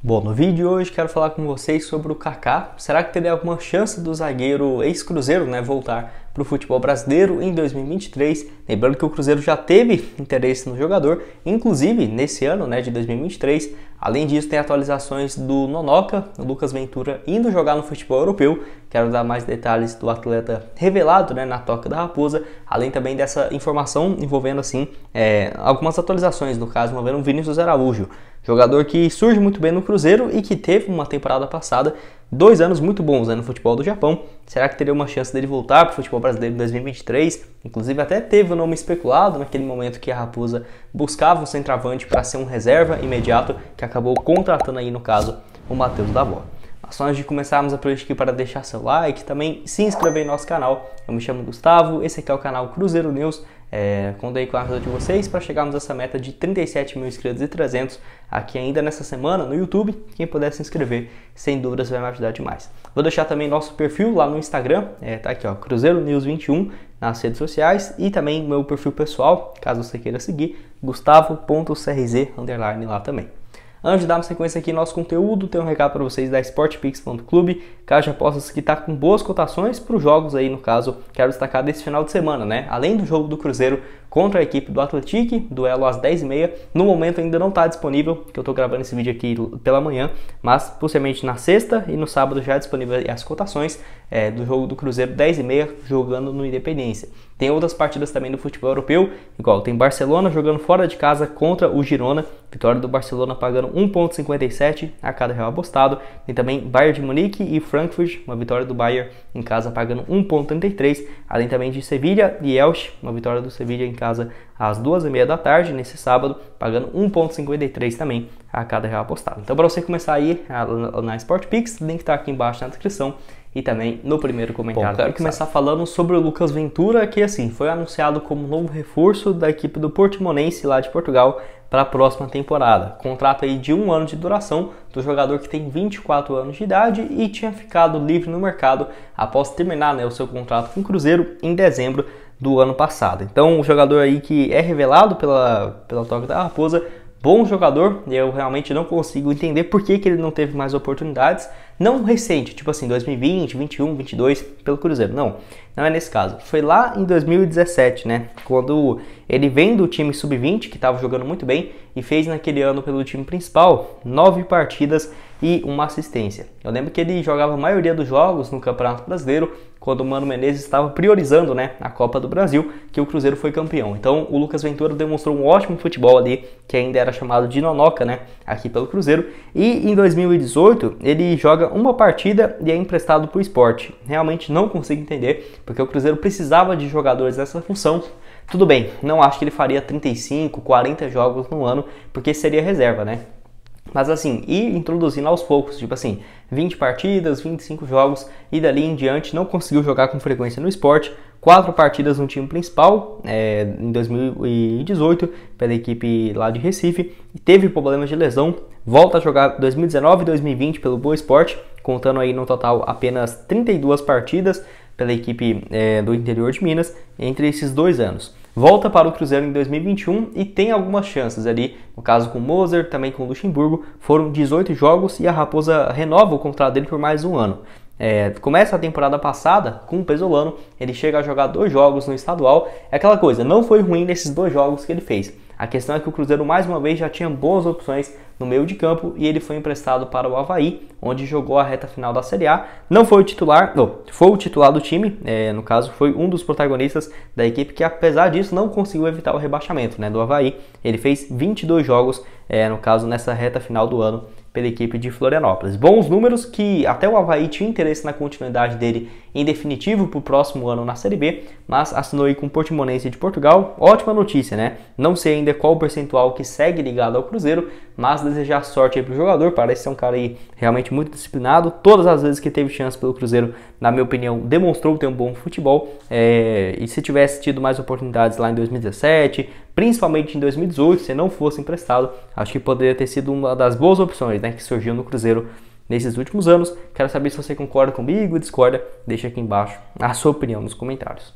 Bom, no vídeo de hoje quero falar com vocês sobre o Kaká. Será que teria alguma chance do zagueiro ex-cruzeiro né, voltar para o futebol brasileiro em 2023. Lembrando que o Cruzeiro já teve interesse no jogador, inclusive nesse ano né, de 2023. Além disso, tem atualizações do Nonoca, Lucas Ventura indo jogar no futebol europeu. Quero dar mais detalhes do atleta revelado né, na toca da Raposa, além também dessa informação envolvendo assim é, algumas atualizações, no caso, envolvendo o Vinícius Araújo, jogador que surge muito bem no Cruzeiro e que teve uma temporada passada Dois anos muito bons né, no futebol do Japão. Será que teria uma chance dele voltar para o futebol brasileiro em 2023? Inclusive, até teve o nome especulado naquele momento que a Raposa buscava um centroavante para ser um reserva imediato, que acabou contratando aí, no caso, o Matheus Dabó. Mas antes de começarmos, aproveite aqui para deixar seu like, também se inscrever em nosso canal. Eu me chamo Gustavo, esse aqui é o canal Cruzeiro News. É, contei com a ajuda de vocês para chegarmos a essa meta de 37 mil inscritos e 300 aqui ainda nessa semana no YouTube. Quem puder se inscrever, sem dúvidas vai me ajudar demais. Vou deixar também nosso perfil lá no Instagram, é, tá aqui ó, Cruzeiro News 21 nas redes sociais e também meu perfil pessoal, caso você queira seguir, gustavo.crz underline lá também. Antes de darmos sequência aqui no nosso conteúdo, tem um recado para vocês da SportPix.clube, caixa de apostas que está com boas cotações para os jogos aí, no caso, quero destacar desse final de semana, né? Além do jogo do Cruzeiro contra a equipe do Atlético, duelo às 10h30. No momento ainda não está disponível, que eu estou gravando esse vídeo aqui pela manhã, mas possivelmente na sexta e no sábado já é disponível as cotações é, do jogo do Cruzeiro 10h30 jogando no Independência. Tem outras partidas também do futebol europeu, igual tem Barcelona jogando fora de casa contra o Girona, vitória do Barcelona pagando 1.57 a cada real apostado. Tem também Bayern de Munique e Frankfurt, uma vitória do Bayern em casa pagando 1.33, além também de Sevilha e Elche, uma vitória do Sevilha em casa às duas e meia da tarde, nesse sábado, pagando 1,53 também a cada real apostado. Então, para você começar aí na SportPix, link está aqui embaixo na descrição e também no primeiro comentário. Bom, quero começar falando sobre o Lucas Ventura, que assim foi anunciado como novo reforço da equipe do Portimonense lá de Portugal para a próxima temporada. Contrato aí de um ano de duração do jogador que tem 24 anos de idade e tinha ficado livre no mercado após terminar né, o seu contrato com o Cruzeiro em dezembro do ano passado. Então, o jogador aí que é revelado pela, pela toca da Raposa, bom jogador, eu realmente não consigo entender por que, que ele não teve mais oportunidades, não recente, tipo assim, 2020, 21, 22, pelo Cruzeiro, não, não é nesse caso. Foi lá em 2017, né, quando ele vem do time sub-20, que estava jogando muito bem, e fez naquele ano pelo time principal, nove partidas, e uma assistência. Eu lembro que ele jogava a maioria dos jogos no Campeonato Brasileiro quando o Mano Menezes estava priorizando né, a Copa do Brasil, que o Cruzeiro foi campeão. Então o Lucas Ventura demonstrou um ótimo futebol ali, que ainda era chamado de nonoca, né, aqui pelo Cruzeiro. E em 2018 ele joga uma partida e é emprestado para o esporte. Realmente não consigo entender, porque o Cruzeiro precisava de jogadores nessa função. Tudo bem, não acho que ele faria 35, 40 jogos no ano, porque seria reserva, né? Mas assim, ir introduzindo aos poucos, tipo assim, 20 partidas, 25 jogos e dali em diante não conseguiu jogar com frequência no esporte. Quatro partidas no time principal é, em 2018 pela equipe lá de Recife e teve problemas de lesão. Volta a jogar 2019 e 2020 pelo Boa Esporte, contando aí no total apenas 32 partidas pela equipe é, do interior de Minas entre esses dois anos volta para o Cruzeiro em 2021 e tem algumas chances ali. No caso com o Moser, também com o Luxemburgo, foram 18 jogos e a Raposa renova o contrato dele por mais um ano. É, começa a temporada passada com o Pesolano, ele chega a jogar dois jogos no estadual. É aquela coisa, não foi ruim nesses dois jogos que ele fez. A questão é que o Cruzeiro mais uma vez já tinha boas opções no meio de campo e ele foi emprestado para o Havaí, onde jogou a reta final da Série A. Não foi o titular, não, foi o titular do time, é, no caso, foi um dos protagonistas da equipe que, apesar disso, não conseguiu evitar o rebaixamento né, do Havaí. Ele fez 22 jogos, é, no caso, nessa reta final do ano pela equipe de Florianópolis. Bons números que até o Havaí tinha interesse na continuidade dele em definitivo para o próximo ano na Série B, mas assinou aí com o Portimonense de Portugal. Ótima notícia, né? Não sei ainda qual o percentual que segue ligado ao Cruzeiro, mas desejar sorte aí para o jogador. Parece ser um cara aí realmente muito disciplinado. Todas as vezes que teve chance pelo Cruzeiro, na minha opinião, demonstrou ter um bom futebol. É, e se tivesse tido mais oportunidades lá em 2017, principalmente em 2018, se não fosse emprestado, acho que poderia ter sido uma das boas opções né, que surgiu no Cruzeiro nesses últimos anos. Quero saber se você concorda comigo, discorda, deixa aqui embaixo a sua opinião nos comentários.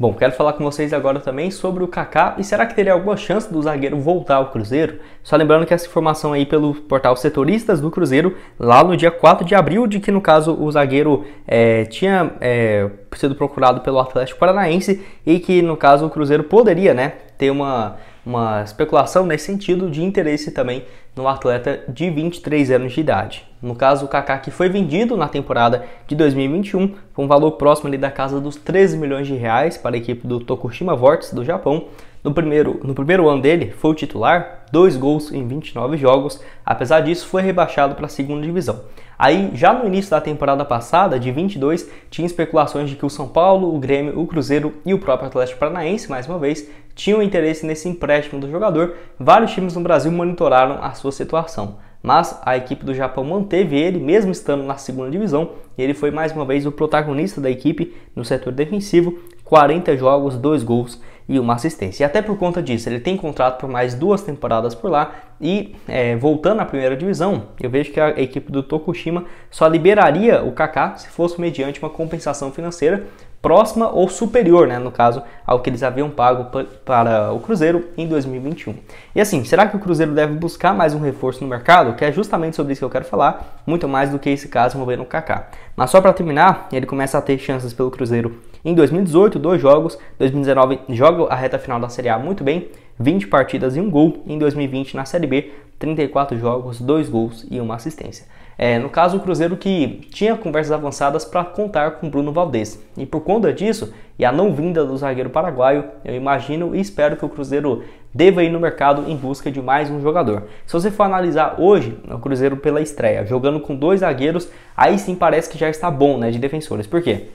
Bom, quero falar com vocês agora também sobre o Kaká e será que teria alguma chance do zagueiro voltar ao Cruzeiro? Só lembrando que essa informação aí pelo portal Setoristas do Cruzeiro, lá no dia 4 de abril, de que no caso o zagueiro é, tinha é, sido procurado pelo Atlético Paranaense e que no caso o Cruzeiro poderia né, ter uma, uma especulação nesse sentido de interesse também no atleta de 23 anos de idade. No caso, o Kaká que foi vendido na temporada de 2021 com um valor próximo ali da casa dos 13 milhões de reais para a equipe do Tokushima Vortex do Japão, no primeiro, no primeiro ano dele, foi o titular, dois gols em 29 jogos. Apesar disso, foi rebaixado para a segunda divisão. Aí, já no início da temporada passada, de 22, tinha especulações de que o São Paulo, o Grêmio, o Cruzeiro e o próprio Atlético Paranaense, mais uma vez, tinham interesse nesse empréstimo do jogador. Vários times no Brasil monitoraram a sua situação mas a equipe do Japão manteve ele, mesmo estando na segunda divisão, e ele foi mais uma vez o protagonista da equipe no setor defensivo, 40 jogos, 2 gols e uma assistência. E até por conta disso, ele tem contrato por mais duas temporadas por lá e é, voltando à primeira divisão, eu vejo que a equipe do Tokushima só liberaria o Kaká se fosse mediante uma compensação financeira próxima ou superior, né, no caso, ao que eles haviam pago para o Cruzeiro em 2021. E assim, será que o Cruzeiro deve buscar mais um reforço no mercado? Que é justamente sobre isso que eu quero falar, muito mais do que esse caso envolvendo o Kaká. Mas só para terminar, ele começa a ter chances pelo Cruzeiro em 2018, dois jogos. 2019, joga a reta final da Série A muito bem, 20 partidas e um gol. Em 2020, na Série B, 34 jogos, dois gols e uma assistência. É, no caso, o Cruzeiro que tinha conversas avançadas para contar com Bruno Valdez. E por conta disso, e a não vinda do zagueiro paraguaio, eu imagino e espero que o Cruzeiro deva ir no mercado em busca de mais um jogador. Se você for analisar hoje o Cruzeiro pela estreia, jogando com dois zagueiros, aí sim parece que já está bom né, de defensores. Por quê?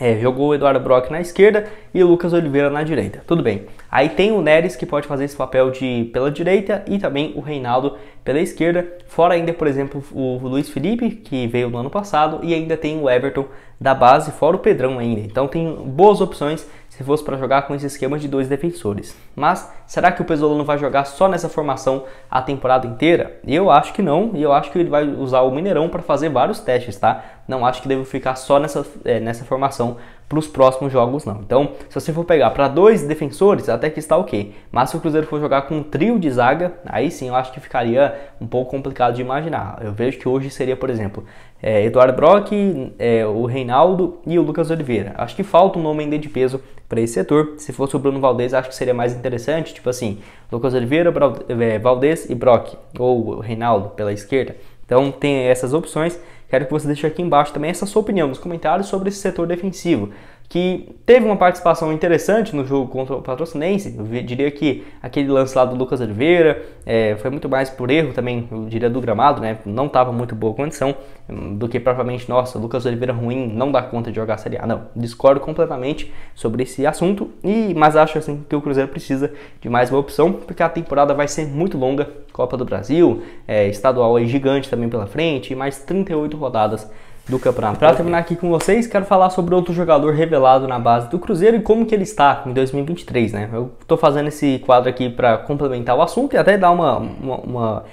É, jogou o Eduardo Brock na esquerda e o Lucas Oliveira na direita. Tudo bem. Aí tem o Neres que pode fazer esse papel de pela direita e também o Reinaldo pela esquerda. Fora ainda, por exemplo, o Luiz Felipe, que veio no ano passado, e ainda tem o Everton da base, fora o Pedrão ainda. Então tem boas opções se fosse para jogar com esse esquema de dois defensores. Mas será que o Pesolano vai jogar só nessa formação a temporada inteira? Eu acho que não, e eu acho que ele vai usar o Mineirão para fazer vários testes, tá? Não acho que deve ficar só nessa, é, nessa formação para os próximos jogos não. Então, se você for pegar para dois defensores, até que está ok. Mas se o Cruzeiro for jogar com um trio de zaga, aí sim eu acho que ficaria um pouco complicado de imaginar. Eu vejo que hoje seria, por exemplo, é, Eduardo Brock, é, o Reinaldo e o Lucas Oliveira. Acho que falta um nome ainda de peso para esse setor. Se fosse o Bruno Valdez, acho que seria mais interessante, tipo assim, Lucas Oliveira, é, Valdez e Brock, ou Reinaldo pela esquerda. Então tem essas opções Quero que você deixe aqui embaixo também essa sua opinião nos comentários sobre esse setor defensivo que teve uma participação interessante no jogo contra o Patrocinense. Eu diria que aquele lance lá do Lucas Oliveira é, foi muito mais por erro também, eu diria, do gramado, né? Não estava muito boa condição hum, do que propriamente, nossa, Lucas Oliveira ruim, não dá conta de jogar a Série A. Não, discordo completamente sobre esse assunto, e mas acho assim que o Cruzeiro precisa de mais uma opção, porque a temporada vai ser muito longa Copa do Brasil, é, estadual é gigante também pela frente, e mais 38 rodadas do campeonato. Para terminar aqui com vocês, quero falar sobre outro jogador revelado na base do Cruzeiro e como que ele está em 2023, né? Eu estou fazendo esse quadro aqui para complementar o assunto e até dar uma, uma, uma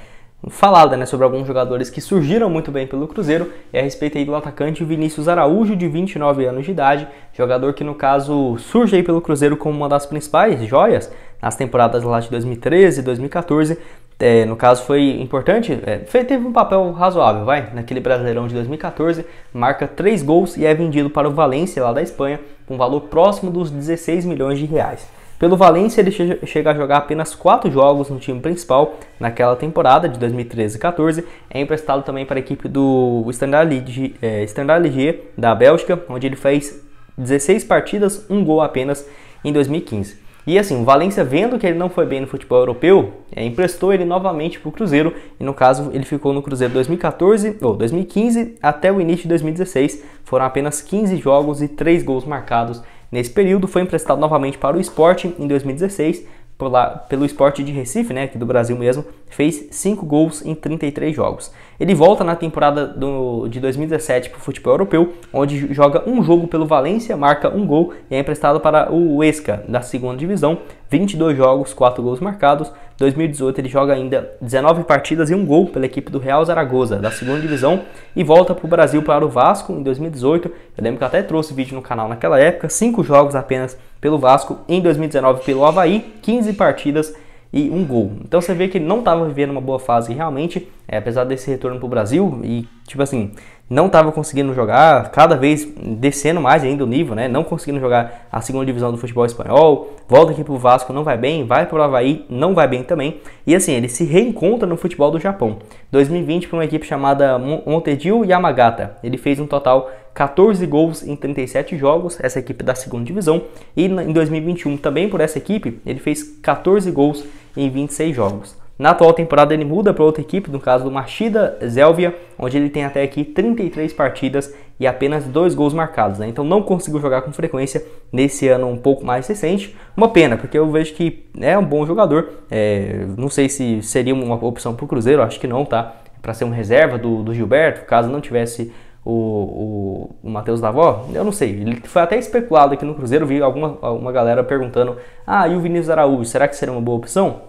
falada né, sobre alguns jogadores que surgiram muito bem pelo Cruzeiro e a respeito aí do atacante Vinícius Araújo, de 29 anos de idade, jogador que no caso surge aí pelo Cruzeiro como uma das principais joias nas temporadas lá de 2013 e 2014, é, no caso foi importante, é, teve um papel razoável, vai, naquele Brasileirão de 2014, marca 3 gols e é vendido para o Valência lá da Espanha, com um valor próximo dos 16 milhões de reais. Pelo Valência ele chega a jogar apenas 4 jogos no time principal naquela temporada de 2013-14, é emprestado também para a equipe do Standard Ligier, é, Standard Ligier da Bélgica, onde ele fez 16 partidas, um gol apenas em 2015. E assim, o Valência, vendo que ele não foi bem no futebol europeu, é, emprestou ele novamente para o Cruzeiro, e no caso ele ficou no Cruzeiro 2014 ou 2015 até o início de 2016. Foram apenas 15 jogos e 3 gols marcados nesse período. Foi emprestado novamente para o Sport em 2016, pela, pelo Sport de Recife, né, aqui do Brasil mesmo, fez 5 gols em 33 jogos. Ele volta na temporada do, de 2017 para o futebol europeu, onde joga um jogo pelo Valência, marca um gol e é emprestado para o Huesca, da segunda divisão. 22 jogos, 4 gols marcados. 2018 ele joga ainda 19 partidas e um gol pela equipe do Real Zaragoza, da segunda divisão, e volta para o Brasil para o Vasco em 2018. Eu lembro que eu até trouxe vídeo no canal naquela época, 5 jogos apenas pelo Vasco, em 2019 pelo Havaí, 15 partidas e um gol. Então você vê que ele não estava vivendo uma boa fase realmente, é, apesar desse retorno para o Brasil, e tipo assim, não estava conseguindo jogar, cada vez descendo mais ainda o nível, né? Não conseguindo jogar a segunda divisão do futebol espanhol, volta aqui para o Vasco, não vai bem, vai para o Havaí, não vai bem também. E assim, ele se reencontra no futebol do Japão. 2020 para uma equipe chamada Montedil Yamagata. Ele fez um total 14 gols em 37 jogos, essa equipe é da segunda divisão. E em 2021, também por essa equipe, ele fez 14 gols em 26 jogos. Na atual temporada ele muda para outra equipe, no caso do Machida Zélvia, onde ele tem até aqui 33 partidas e apenas dois gols marcados. Né? Então não conseguiu jogar com frequência nesse ano um pouco mais recente. Uma pena, porque eu vejo que é um bom jogador. É, não sei se seria uma opção para o Cruzeiro, acho que não, tá? Para ser um reserva do, do Gilberto, caso não tivesse o, o, o Matheus Davó, eu não sei, ele foi até especulado aqui no Cruzeiro, vi alguma uma galera perguntando, ah, e o Vinícius Araújo, será que seria uma boa opção?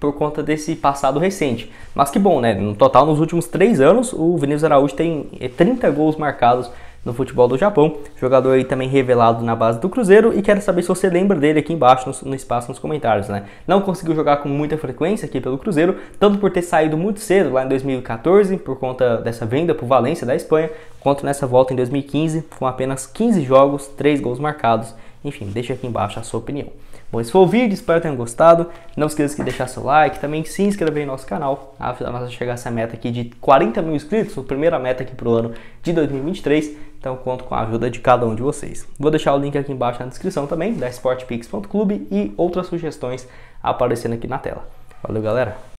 Por conta desse passado recente. Mas que bom, né? No total, nos últimos três anos, o Vinícius Araújo tem 30 eh, gols marcados no futebol do Japão. Jogador aí também revelado na base do Cruzeiro e quero saber se você lembra dele aqui embaixo no, no espaço nos comentários, né? Não conseguiu jogar com muita frequência aqui pelo Cruzeiro, tanto por ter saído muito cedo lá em 2014 por conta dessa venda o Valência da Espanha, quanto nessa volta em 2015 com apenas 15 jogos, 3 gols marcados. Enfim, deixa aqui embaixo a sua opinião. Bom, esse foi o vídeo, espero que tenham gostado. Não esqueça de deixar seu like, também se inscrever em nosso canal. A vamos chegar a essa meta aqui de 40 mil inscritos, a primeira meta aqui para o ano de 2023. Então conto com a ajuda de cada um de vocês. Vou deixar o link aqui embaixo na descrição também, da SportPix.club e outras sugestões aparecendo aqui na tela. Valeu, galera!